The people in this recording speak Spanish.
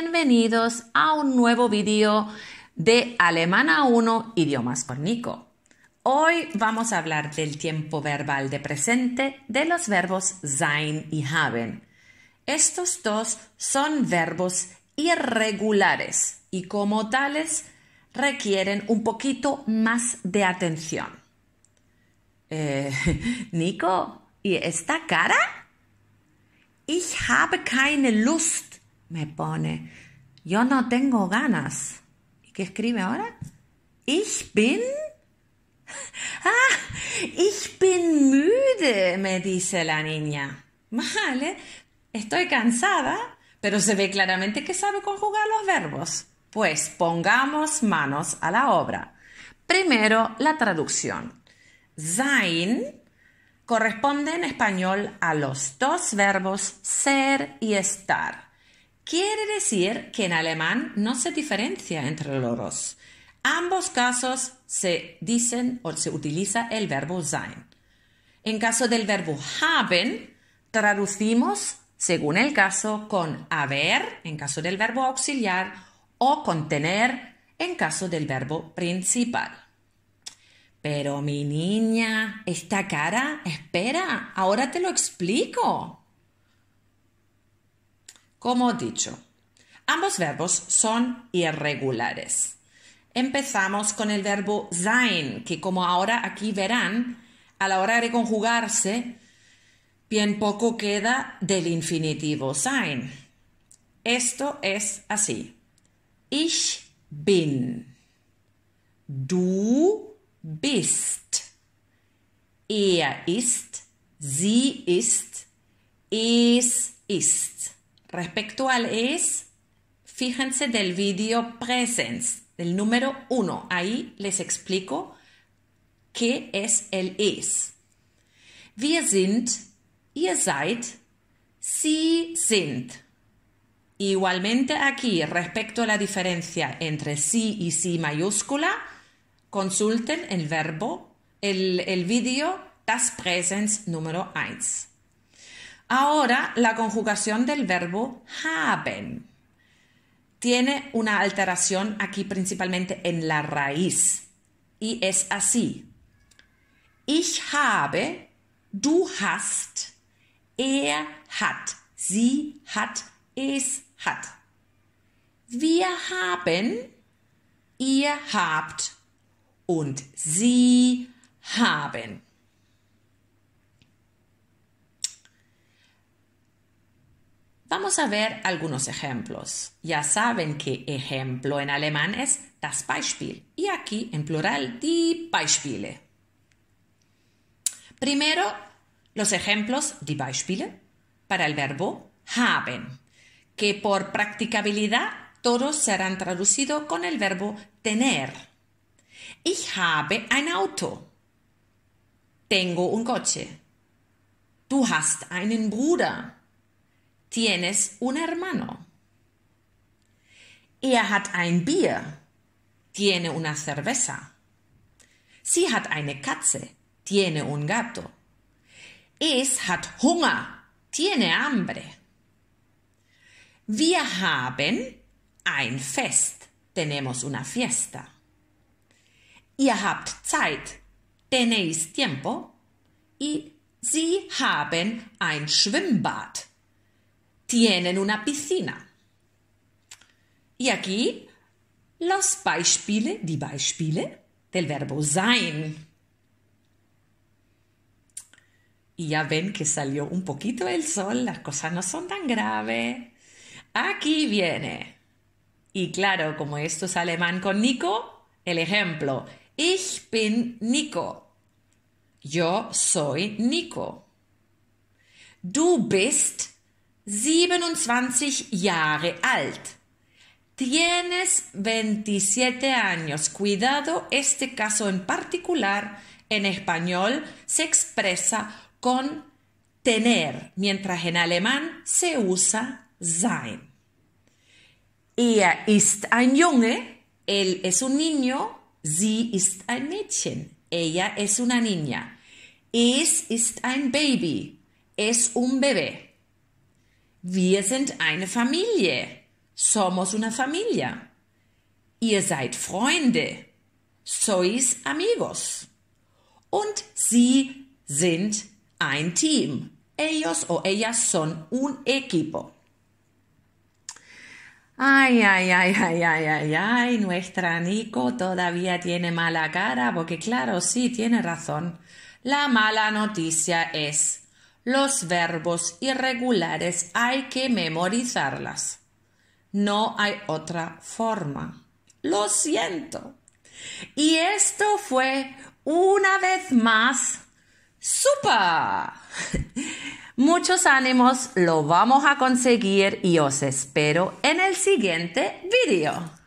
Bienvenidos a un nuevo vídeo de Alemana 1 Idiomas con Nico. Hoy vamos a hablar del tiempo verbal de presente de los verbos sein y haben. Estos dos son verbos irregulares y como tales requieren un poquito más de atención. Eh, Nico, ¿y esta cara? Ich habe keine Lust me pone, yo no tengo ganas. ¿Y qué escribe ahora? Ich bin... Ah, ich bin müde, me dice la niña. Vale, estoy cansada, pero se ve claramente que sabe conjugar los verbos. Pues pongamos manos a la obra. Primero, la traducción. Sein corresponde en español a los dos verbos ser y estar. Quiere decir que en alemán no se diferencia entre los dos. Ambos casos se dicen o se utiliza el verbo sein. En caso del verbo haben, traducimos según el caso con haber en caso del verbo auxiliar o con tener en caso del verbo principal. Pero mi niña, esta cara, espera, ahora te lo explico. Como he dicho, ambos verbos son irregulares. Empezamos con el verbo sein, que como ahora aquí verán, a la hora de conjugarse, bien poco queda del infinitivo sein. Esto es así. Ich bin. Du bist. Er ist. Sie ist. Es ist. Respecto al es, fíjense del video presence, del número uno. Ahí les explico qué es el es. Wir sind, ihr seid, sie sind. Igualmente aquí, respecto a la diferencia entre sí y sí mayúscula, consulten el verbo, el, el vídeo Das PRESENCE número 1. Ahora, la conjugación del verbo haben tiene una alteración aquí principalmente en la raíz y es así. Ich habe, du hast, er hat, sie hat, es hat. Wir haben, ihr habt und sie haben. Vamos a ver algunos ejemplos. Ya saben que ejemplo en alemán es das Beispiel y aquí en plural die Beispiele. Primero, los ejemplos die Beispiele para el verbo haben, que por practicabilidad todos serán traducidos con el verbo tener. Ich habe ein Auto. Tengo un coche. Du hast einen Bruder tienes un hermano. Er hat ein Bier, tiene una cerveza. Sie hat eine Katze, tiene un gato. Es hat Hunger, tiene hambre. Wir haben ein Fest, tenemos una fiesta. Ihr habt Zeit, tenéis tiempo. Y sie haben ein Schwimmbad, tienen una piscina. Y aquí los Beispiele, die Beispiele del verbo sein. Y ya ven que salió un poquito el sol, las cosas no son tan graves. Aquí viene. Y claro, como esto es alemán con Nico, el ejemplo. Ich bin Nico. Yo soy Nico. Du bist 27 Jahre alt. Tienes 27 años. Cuidado, este caso en particular en español se expresa con tener, mientras en alemán se usa sein. Er ist ein Junge, él es un niño, sie ist ein Mädchen, ella es una niña. Es ist ein Baby, es un bebé. Wir sind eine Familie. Somos una familia. Ihr seid Freunde. Sois amigos. Und sie sind ein Team. Ellos o ellas son un equipo. Ay, ay, ay, ay, ay, ay, ay, nuestra Nico todavía tiene mala cara, porque claro, sí, tiene razón. La mala noticia es los verbos irregulares hay que memorizarlas. No hay otra forma. Lo siento. Y esto fue una vez más ¡Super! Muchos ánimos, lo vamos a conseguir y os espero en el siguiente vídeo.